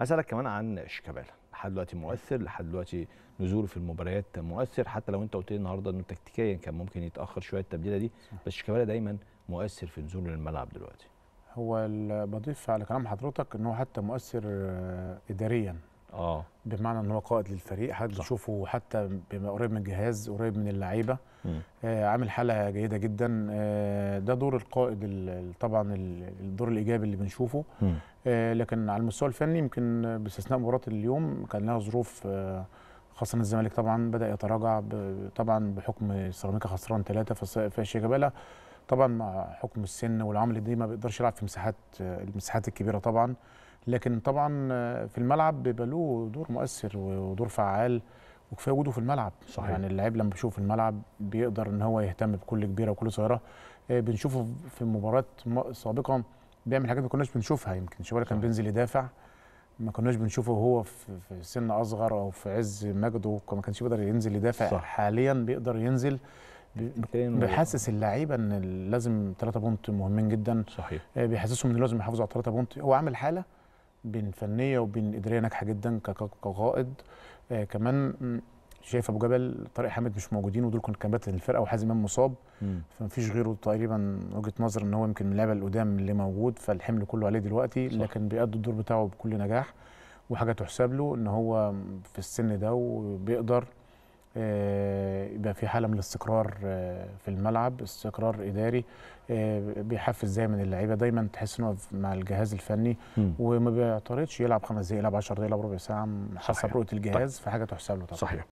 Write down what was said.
اسالك كمان عن شيكابالا لحد دلوقتي مؤثر لحد دلوقتي نزوله في المباريات مؤثر حتى لو انت قلت لي النهارده انه تكتيكيا كان ممكن يتاخر شويه التبديله دي بس شيكابالا دايما مؤثر في نزوله للملعب دلوقتي هو بضيف على كلام حضرتك ان هو حتى مؤثر آه، اداريا اه بمعنى ان هو قائد للفريق حد تشوفه حتى قريب من الجهاز قريب من اللعيبه آه عامل حاله جيده جدا آه ده دور القائد طبعا الدور الايجابي اللي بنشوفه آه، لكن على المستوى الفني يمكن باستثناء مباراه اليوم كان لها ظروف آه، خاصه ان الزمالك طبعا بدا يتراجع طبعا بحكم سيراميكا خسران ثلاثه في شيكابالا طبعا مع حكم السن والعمل دي ما بيقدرش يلعب في مساحات آه، المساحات الكبيره طبعا لكن طبعا في الملعب بيبقى له دور مؤثر ودور فعال وكفايه وجوده في الملعب صحيح. يعني اللاعب لما بيشوف في الملعب بيقدر ان هو يهتم بكل كبيره وكل صغيره بنشوفه في مباراه سابقه بيعمل حاجات ما كناش بنشوفها يمكن شوبير كان بينزل يدافع ما كناش بنشوفه وهو في سن اصغر او في عز مجده ما كانش بيقدر ينزل يدافع صح. حاليا بيقدر ينزل بيحسس اللعيبه ان لازم 3 بونت مهمين جدا صحيح آه، بيحسسهم ان لازم يحافظوا على 3 بونت هو عامل حاله بين فنيه وبين اداريه ناجحه جدا كقائد آه، كمان شايف ابو جبل طارق حامد مش موجودين ودول كانوا كباتن الفرقه وحازم امام مصاب مم. فمفيش غيره تقريبا وجهه نظر ان هو يمكن من اللعيبه القدام اللي موجود فالحمل كله عليه دلوقتي صح. لكن بيأدي الدور بتاعه بكل نجاح وحاجه تحسب له ان هو في السن ده وبيقدر آه، يبقى في حاله من الاستقرار آه، في الملعب استقرار اداري آه، بيحفز زي من اللعيبه دايما تحس انه مع الجهاز الفني وما بيعترضش يلعب خمس دقائق يلعب 10 دقائق يلعب ربع ساعه حسب رؤيه الجهاز طيب. فحاجه تحسب له طبعا صحيح